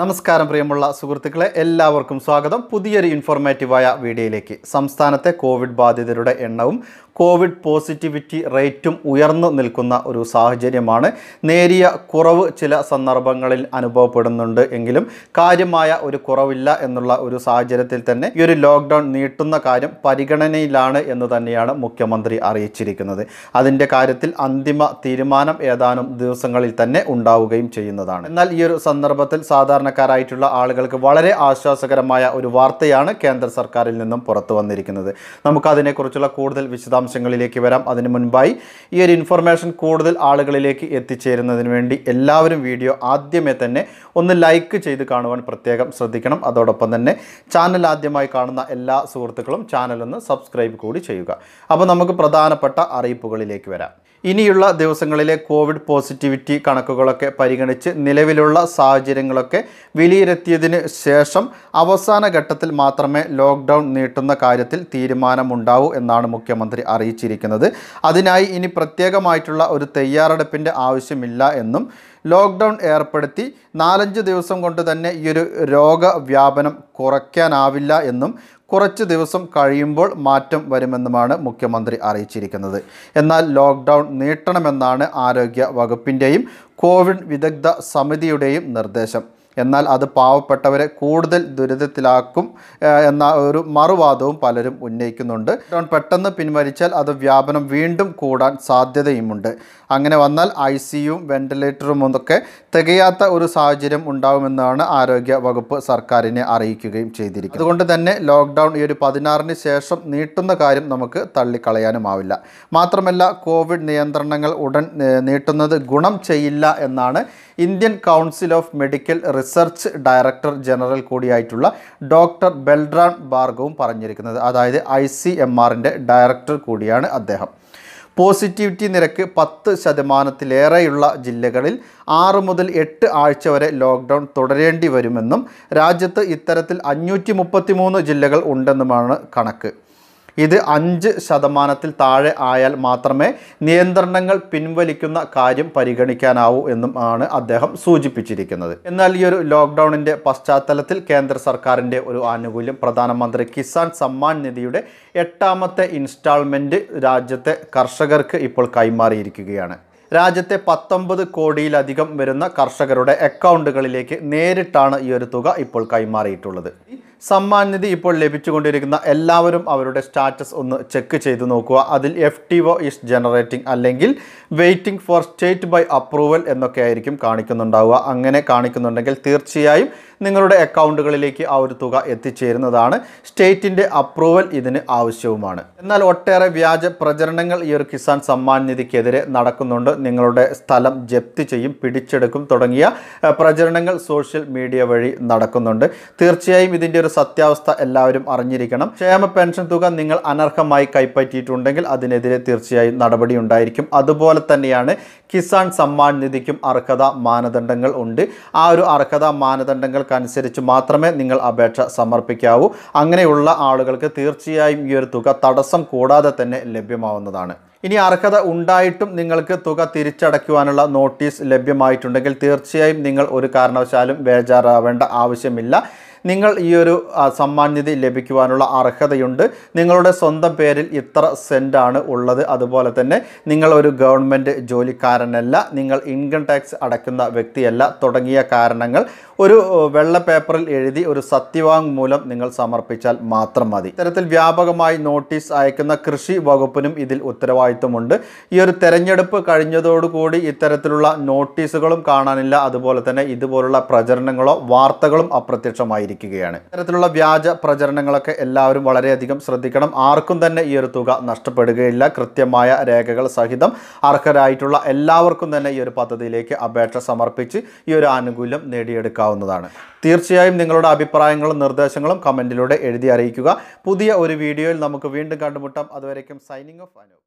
നമസ്കാരം പ്രിയമുള്ള സുഹൃത്തുക്കളെ എല്ലാവർക്കും സ്വാഗതം പുതിയൊരു ഇൻഫോർമേറ്റീവായ വീഡിയോയിലേക്ക് സംസ്ഥാനത്തെ കോവിഡ് ബാധിതരുടെ എണ്ണവും കോവിഡ് പോസിറ്റിവിറ്റി റേറ്റും ഉയർന്നു നിൽക്കുന്ന ഒരു സാഹചര്യമാണ് നേരിയ കുറവ് ചില സന്ദർഭങ്ങളിൽ അനുഭവപ്പെടുന്നുണ്ട് എങ്കിലും കാര്യമായ ഒരു കുറവില്ല എന്നുള്ള ഒരു സാഹചര്യത്തിൽ തന്നെ ഈ ഒരു ലോക്ക്ഡൗൺ നീട്ടുന്ന കാര്യം പരിഗണനയിലാണ് എന്ന് തന്നെയാണ് മുഖ്യമന്ത്രി അറിയിച്ചിരിക്കുന്നത് അതിൻ്റെ കാര്യത്തിൽ അന്തിമ തീരുമാനം ഏതാനും ദിവസങ്ങളിൽ തന്നെ ഉണ്ടാവുകയും ചെയ്യുന്നതാണ് എന്നാൽ ഈ ഒരു സന്ദർഭത്തിൽ സാധാരണ സാധാരണക്കാരായിട്ടുള്ള ആളുകൾക്ക് വളരെ ആശ്വാസകരമായ ഒരു വാർത്തയാണ് കേന്ദ്ര സർക്കാരിൽ നിന്നും പുറത്തു വന്നിരിക്കുന്നത് നമുക്കതിനെക്കുറിച്ചുള്ള കൂടുതൽ വിശദാംശങ്ങളിലേക്ക് വരാം അതിന് മുൻപായി ഈ ഒരു ഇൻഫർമേഷൻ കൂടുതൽ ആളുകളിലേക്ക് എത്തിച്ചേരുന്നതിന് വേണ്ടി എല്ലാവരും വീഡിയോ ആദ്യമേ തന്നെ ഒന്ന് ലൈക്ക് ചെയ്ത് കാണുവാൻ പ്രത്യേകം ശ്രദ്ധിക്കണം അതോടൊപ്പം തന്നെ ചാനൽ ആദ്യമായി കാണുന്ന എല്ലാ സുഹൃത്തുക്കളും ചാനലൊന്ന് സബ്സ്ക്രൈബ് കൂടി ചെയ്യുക അപ്പോൾ നമുക്ക് പ്രധാനപ്പെട്ട അറിയിപ്പുകളിലേക്ക് വരാം ഇനിയുള്ള ദിവസങ്ങളിലെ കോവിഡ് പോസിറ്റിവിറ്റി കണക്കുകളൊക്കെ പരിഗണിച്ച് നിലവിലുള്ള സാഹചര്യങ്ങളൊക്കെ വിലയിരുത്തിയതിന് ശേഷം അവസാന ഘട്ടത്തിൽ മാത്രമേ ലോക്ക്ഡൗൺ നീട്ടുന്ന കാര്യത്തിൽ തീരുമാനമുണ്ടാവൂ എന്നാണ് മുഖ്യമന്ത്രി അറിയിച്ചിരിക്കുന്നത് അതിനായി ഇനി പ്രത്യേകമായിട്ടുള്ള ഒരു തയ്യാറെടുപ്പിൻ്റെ ആവശ്യമില്ല എന്നും ലോക്ക്ഡൗൺ ഏർപ്പെടുത്തി നാലഞ്ച് ദിവസം കൊണ്ട് തന്നെ ഈ ഒരു രോഗവ്യാപനം കുറയ്ക്കാനാവില്ല എന്നും കുറച്ച് ദിവസം കഴിയുമ്പോൾ മാറ്റം വരുമെന്നുമാണ് മുഖ്യമന്ത്രി അറിയിച്ചിരിക്കുന്നത് എന്നാൽ ലോക്ക്ഡൗൺ നീട്ടണമെന്നാണ് ആരോഗ്യ വകുപ്പിൻ്റെയും കോവിഡ് വിദഗ്ധ സമിതിയുടെയും നിർദ്ദേശം എന്നാൽ അത് പാവപ്പെട്ടവരെ കൂടുതൽ ദുരിതത്തിലാക്കും എന്ന ഒരു മറുവാദവും പലരും ഉന്നയിക്കുന്നുണ്ട് പെട്ടെന്ന് പിൻവലിച്ചാൽ അത് വ്യാപനം വീണ്ടും കൂടാൻ സാധ്യതയുമുണ്ട് അങ്ങനെ വന്നാൽ ഐ സിയും വെൻറ്റിലേറ്ററും ഒന്നൊക്കെ തികയാത്ത ഒരു സാഹചര്യം ഉണ്ടാകുമെന്നാണ് ആരോഗ്യ വകുപ്പ് സർക്കാരിനെ അറിയിക്കുകയും ചെയ്തിരിക്കുന്നത് അതുകൊണ്ട് തന്നെ ലോക്ക്ഡൗൺ ഈ ഒരു പതിനാറിന് ശേഷം നീട്ടുന്ന കാര്യം നമുക്ക് തള്ളിക്കളയാനുമാവില്ല മാത്രമല്ല കോവിഡ് നിയന്ത്രണങ്ങൾ ഉടൻ നീട്ടുന്നത് ഗുണം ചെയ്യില്ല എന്നാണ് Indian council of medical research research director general കൂടിയായിട്ടുള്ള ഡോക്ടർ ബെൽറാൻ ഭാർഗവും പറഞ്ഞിരിക്കുന്നത് അതായത് ഐ സി എം ആറിൻ്റെ ഡയറക്ടർ കൂടിയാണ് അദ്ദേഹം പോസിറ്റിവിറ്റി നിരക്ക് പത്ത് ശതമാനത്തിലേറെയുള്ള ജില്ലകളിൽ ആറ് മുതൽ എട്ട് ആഴ്ച വരെ ലോക്ക്ഡൗൺ തുടരേണ്ടി വരുമെന്നും രാജ്യത്ത് ഇത്തരത്തിൽ അഞ്ഞൂറ്റി ജില്ലകൾ ഉണ്ടെന്നുമാണ് കണക്ക് ഇത് അഞ്ച് ശതമാനത്തിൽ താഴെ ആയാൽ മാത്രമേ നിയന്ത്രണങ്ങൾ പിൻവലിക്കുന്ന കാര്യം പരിഗണിക്കാനാവൂ എന്നും ആണ് അദ്ദേഹം സൂചിപ്പിച്ചിരിക്കുന്നത് എന്നാൽ ഈ ഒരു ലോക്ക്ഡൗണിൻ്റെ പശ്ചാത്തലത്തിൽ കേന്ദ്ര സർക്കാരിൻ്റെ ഒരു ആനുകൂല്യം പ്രധാനമന്ത്രി കിസാൻ സമ്മാൻ നിധിയുടെ എട്ടാമത്തെ ഇൻസ്റ്റാൾമെൻ്റ് രാജ്യത്തെ കർഷകർക്ക് ഇപ്പോൾ കൈമാറിയിരിക്കുകയാണ് രാജ്യത്തെ പത്തൊമ്പത് കോടിയിലധികം വരുന്ന കർഷകരുടെ അക്കൗണ്ടുകളിലേക്ക് നേരിട്ടാണ് ഈ ഒരു തുക ഇപ്പോൾ കൈമാറിയിട്ടുള്ളത് സമ്മാൻ ഇപ്പോൾ ലഭിച്ചുകൊണ്ടിരിക്കുന്ന എല്ലാവരും അവരുടെ സ്റ്റാറ്റസ് ഒന്ന് ചെക്ക് ചെയ്ത് നോക്കുക അതിൽ F T O is generating അല്ലെങ്കിൽ waiting for state by approval എന്നൊക്കെ ആയിരിക്കും കാണിക്കുന്നുണ്ടാവുക അങ്ങനെ കാണിക്കുന്നുണ്ടെങ്കിൽ തീർച്ചയായും നിങ്ങളുടെ അക്കൗണ്ടുകളിലേക്ക് ആ ഒരു തുക എത്തിച്ചേരുന്നതാണ് സ്റ്റേറ്റിൻ്റെ അപ്രൂവൽ ഇതിന് ആവശ്യവുമാണ് എന്നാൽ ഒട്ടേറെ വ്യാജ പ്രചരണങ്ങൾ ഈ ഒരു കിസാൻ സമ്മാൻ നിധിക്കെതിരെ നടക്കുന്നുണ്ട് നിങ്ങളുടെ സ്ഥലം ജപ്തി ചെയ്യും പിടിച്ചെടുക്കും തുടങ്ങിയ പ്രചരണങ്ങൾ സോഷ്യൽ മീഡിയ വഴി നടക്കുന്നുണ്ട് തീർച്ചയായും ഇതിൻ്റെ ഒരു സത്യാവസ്ഥ എല്ലാവരും അറിഞ്ഞിരിക്കണം ക്ഷേമ പെൻഷൻ തുക നിങ്ങൾ അനർഹമായി കൈപ്പറ്റിയിട്ടുണ്ടെങ്കിൽ അതിനെതിരെ തീർച്ചയായും നടപടി ഉണ്ടായിരിക്കും അതുപോലെ തന്നെയാണ് കിസാൻ സമ്മാൻ നിധിക്കും അർഹത മാനദണ്ഡങ്ങൾ ഉണ്ട് ആ ഒരു അർഹതാ മാനദണ്ഡങ്ങൾ നിബന്ധനകൾക്കനുസരിച്ച് മാത്രമേ നിങ്ങൾ അപേക്ഷ സമർപ്പിക്കാവൂ അങ്ങനെയുള്ള ആളുകൾക്ക് തീർച്ചയായും ഈ ഒരു തുക തടസ്സം കൂടാതെ തന്നെ ലഭ്യമാവുന്നതാണ് ഇനി അർഹത ഉണ്ടായിട്ടും നിങ്ങൾക്ക് തുക തിരിച്ചടയ്ക്കുവാനുള്ള നോട്ടീസ് ലഭ്യമായിട്ടുണ്ടെങ്കിൽ തീർച്ചയായും നിങ്ങൾ ഒരു കാരണവശാലും ബേജാറാവേണ്ട ആവശ്യമില്ല നിങ്ങൾ ഈ ഒരു സമ്മാന്യത ലഭിക്കുവാനുള്ള അർഹതയുണ്ട് നിങ്ങളുടെ സ്വന്തം പേരിൽ ഇത്ര സെൻറ്റാണ് ഉള്ളത് അതുപോലെ തന്നെ നിങ്ങൾ ഒരു ഗവൺമെൻറ് ജോലിക്കാരനല്ല നിങ്ങൾ ഇൻകം ടാക്സ് അടയ്ക്കുന്ന വ്യക്തിയല്ല തുടങ്ങിയ കാരണങ്ങൾ ഒരു വെള്ള പേപ്പറിൽ എഴുതി ഒരു സത്യവാങ്മൂലം നിങ്ങൾ സമർപ്പിച്ചാൽ മാത്രം മതി ഇത്തരത്തിൽ വ്യാപകമായി നോട്ടീസ് അയക്കുന്ന കൃഷി വകുപ്പിനും ഇതിൽ ഉത്തരവാദിത്വമുണ്ട് ഈ ഒരു തെരഞ്ഞെടുപ്പ് കഴിഞ്ഞതോടുകൂടി ഇത്തരത്തിലുള്ള നോട്ടീസുകളും കാണാനില്ല അതുപോലെ തന്നെ ഇതുപോലുള്ള പ്രചരണങ്ങളോ വാർത്തകളും അപ്രത്യക്ഷമായിരിക്കും ഇരിക്കുകയാണ് ഇത്തരത്തിലുള്ള വ്യാജ പ്രചരണങ്ങളൊക്കെ എല്ലാവരും വളരെയധികം ശ്രദ്ധിക്കണം ആർക്കും തന്നെ ഈ ഒരു തുക നഷ്ടപ്പെടുകയില്ല കൃത്യമായ രേഖകൾ സഹിതം അർഹരായിട്ടുള്ള എല്ലാവർക്കും തന്നെ ഈ ഒരു പദ്ധതിയിലേക്ക് അപേക്ഷ സമർപ്പിച്ച് ഈ ഒരു ആനുകൂല്യം നേടിയെടുക്കാവുന്നതാണ് തീർച്ചയായും നിങ്ങളുടെ അഭിപ്രായങ്ങളും നിർദ്ദേശങ്ങളും കമൻറ്റിലൂടെ എഴുതി അറിയിക്കുക പുതിയ ഒരു വീഡിയോയിൽ നമുക്ക് വീണ്ടും കണ്ടുമുട്ടാം അതുവരേക്കും സൈനിങ് ഓഫ് അനു